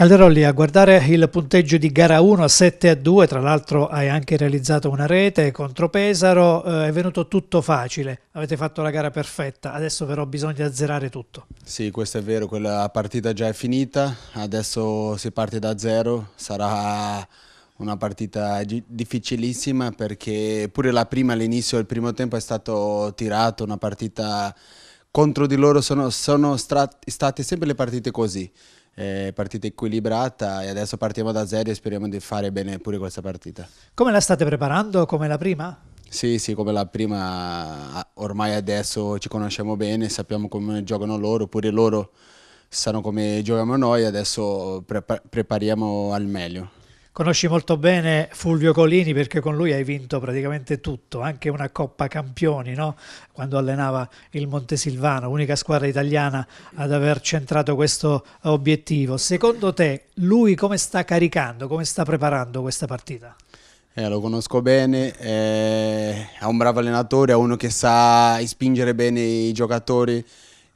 Calderolli a guardare il punteggio di gara 1 a 7 a 2, tra l'altro hai anche realizzato una rete contro Pesaro, eh, è venuto tutto facile, avete fatto la gara perfetta, adesso però bisogna azzerare tutto. Sì, questo è vero, quella partita già è finita, adesso si parte da zero, sarà una partita difficilissima perché pure la prima all'inizio del primo tempo è stato tirato, una partita contro di loro sono, sono stati sempre le partite così eh, partita equilibrata e adesso partiamo da zero e speriamo di fare bene pure questa partita. Come la state preparando? Come la prima? Sì, sì, come la prima, ormai adesso ci conosciamo bene, sappiamo come giocano loro, pure loro sanno come giochiamo noi, adesso prepariamo al meglio. Conosci molto bene Fulvio Colini perché con lui hai vinto praticamente tutto, anche una Coppa Campioni, no? quando allenava il Montesilvano, l'unica squadra italiana ad aver centrato questo obiettivo. Secondo te lui come sta caricando, come sta preparando questa partita? Eh, lo conosco bene, eh, è un bravo allenatore, è uno che sa spingere bene i giocatori,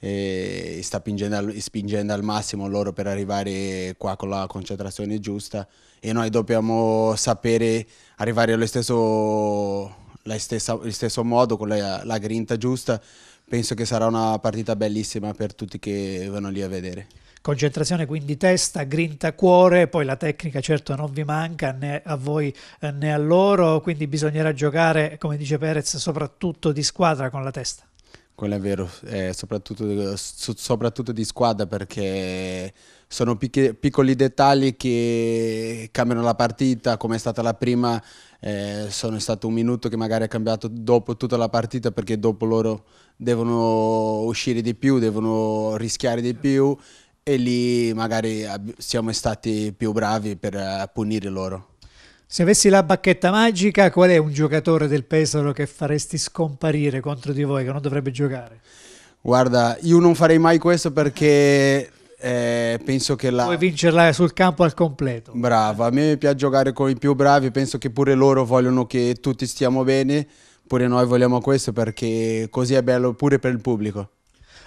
e sta spingendo al, spingendo al massimo loro per arrivare qua con la concentrazione giusta e noi dobbiamo sapere arrivare allo stesso, stessa, stesso modo con la, la grinta giusta. Penso che sarà una partita bellissima per tutti che vanno lì a vedere. Concentrazione quindi testa, grinta, cuore, poi la tecnica certo non vi manca né a voi né a loro, quindi bisognerà giocare, come dice Perez, soprattutto di squadra con la testa. Quello è vero, eh, soprattutto, so, soprattutto, di squadra perché sono picchi, piccoli dettagli che cambiano la partita, come è stata la prima, eh, sono stato un minuto che magari ha cambiato dopo tutta la partita perché dopo loro devono uscire di più, devono rischiare di più e lì magari siamo stati più bravi per eh, punire loro. Se avessi la bacchetta magica, qual è un giocatore del Pesaro che faresti scomparire contro di voi, che non dovrebbe giocare? Guarda, io non farei mai questo perché eh, penso che la... Puoi vincerla sul campo al completo. Brava, a me piace giocare con i più bravi, penso che pure loro vogliono che tutti stiamo bene, pure noi vogliamo questo perché così è bello pure per il pubblico.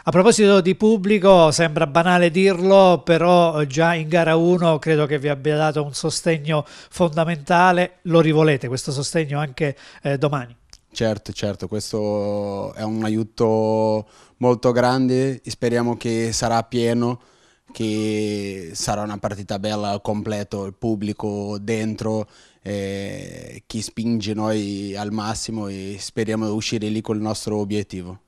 A proposito di pubblico, sembra banale dirlo, però eh, già in gara 1 credo che vi abbia dato un sostegno fondamentale, lo rivolete questo sostegno anche eh, domani. Certo, certo, questo è un aiuto molto grande, speriamo che sarà pieno, che sarà una partita bella al completo, il pubblico dentro, eh, chi spinge noi al massimo e speriamo di uscire lì col nostro obiettivo.